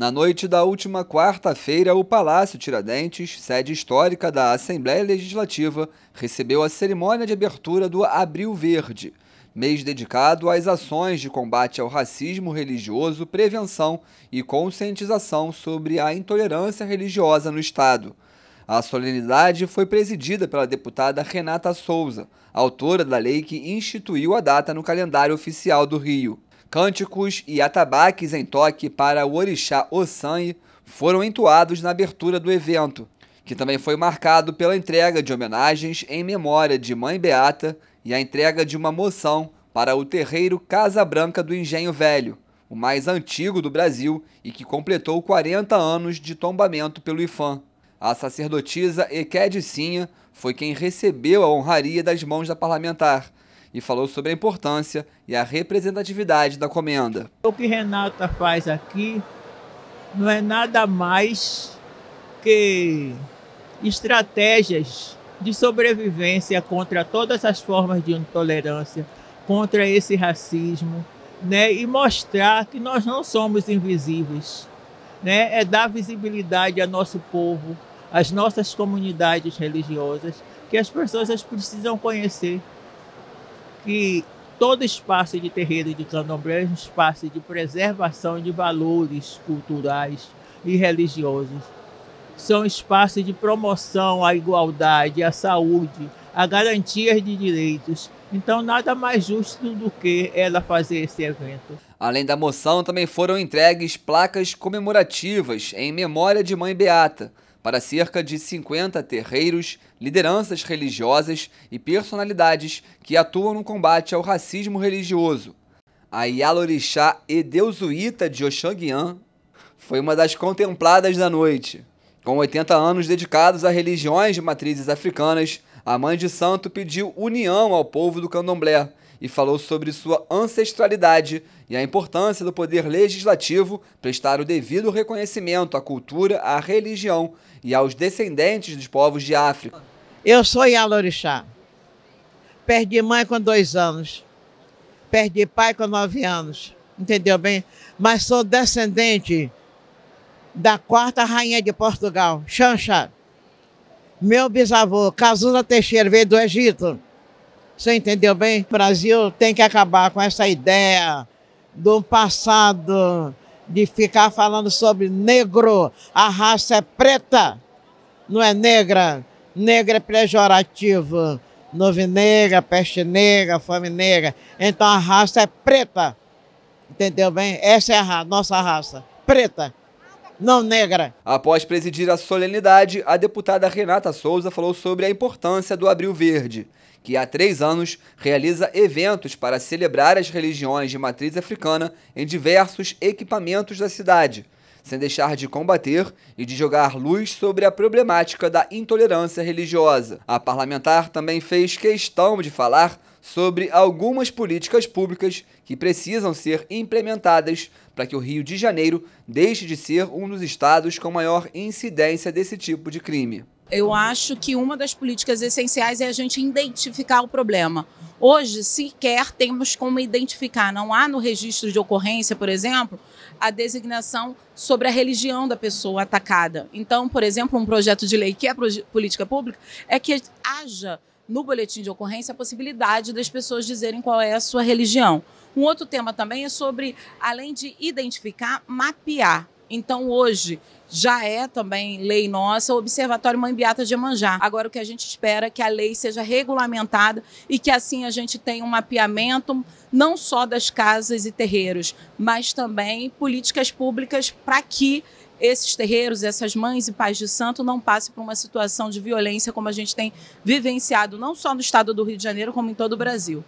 Na noite da última quarta-feira, o Palácio Tiradentes, sede histórica da Assembleia Legislativa, recebeu a cerimônia de abertura do Abril Verde, mês dedicado às ações de combate ao racismo religioso, prevenção e conscientização sobre a intolerância religiosa no Estado. A solenidade foi presidida pela deputada Renata Souza, autora da lei que instituiu a data no calendário oficial do Rio. Cânticos e atabaques em toque para o orixá Ossanhe foram entoados na abertura do evento, que também foi marcado pela entrega de homenagens em memória de Mãe Beata e a entrega de uma moção para o terreiro Casa Branca do Engenho Velho, o mais antigo do Brasil e que completou 40 anos de tombamento pelo IFAM. A sacerdotisa Sinha foi quem recebeu a honraria das mãos da parlamentar, e falou sobre a importância e a representatividade da comenda. O que Renata faz aqui não é nada mais que estratégias de sobrevivência contra todas as formas de intolerância, contra esse racismo, né? E mostrar que nós não somos invisíveis, né? É dar visibilidade ao nosso povo, às nossas comunidades religiosas, que as pessoas precisam conhecer que todo espaço de terreiro de candomblé é um espaço de preservação de valores culturais e religiosos. São espaços de promoção à igualdade, à saúde, à garantia de direitos. Então, nada mais justo do que ela fazer esse evento. Além da moção, também foram entregues placas comemorativas em memória de Mãe Beata para cerca de 50 terreiros, lideranças religiosas e personalidades que atuam no combate ao racismo religioso. A Yalorixá Edeuzuíta de Oxanguian foi uma das contempladas da noite. Com 80 anos dedicados a religiões de matrizes africanas, a Mãe de Santo pediu união ao povo do candomblé e falou sobre sua ancestralidade e a importância do poder legislativo prestar o devido reconhecimento à cultura, à religião e aos descendentes dos povos de África. Eu sou Yalorixá. Perdi mãe com dois anos. Perdi pai com nove anos. Entendeu bem? Mas sou descendente da quarta rainha de Portugal, Xanxa. Meu bisavô, Cazuza Teixeira, veio do Egito. Você entendeu bem? O Brasil tem que acabar com essa ideia do passado de ficar falando sobre negro. A raça é preta, não é negra. Negra é pejorativo. Nove negra, peste negra, fome negra. Então a raça é preta. Entendeu bem? Essa é a nossa raça, preta não negra. Após presidir a solenidade, a deputada Renata Souza falou sobre a importância do Abril Verde, que há três anos realiza eventos para celebrar as religiões de matriz africana em diversos equipamentos da cidade sem deixar de combater e de jogar luz sobre a problemática da intolerância religiosa. A parlamentar também fez questão de falar sobre algumas políticas públicas que precisam ser implementadas para que o Rio de Janeiro deixe de ser um dos estados com maior incidência desse tipo de crime. Eu uhum. acho que uma das políticas essenciais é a gente identificar o problema. Hoje, sequer temos como identificar. Não há no registro de ocorrência, por exemplo, a designação sobre a religião da pessoa atacada. Então, por exemplo, um projeto de lei que é política pública é que haja no boletim de ocorrência a possibilidade das pessoas dizerem qual é a sua religião. Um outro tema também é sobre, além de identificar, mapear. Então, hoje, já é também lei nossa, o Observatório Beata de Emanjá. Agora, o que a gente espera é que a lei seja regulamentada e que assim a gente tenha um mapeamento não só das casas e terreiros, mas também políticas públicas para que esses terreiros, essas mães e pais de santo não passem por uma situação de violência como a gente tem vivenciado não só no estado do Rio de Janeiro, como em todo o Brasil.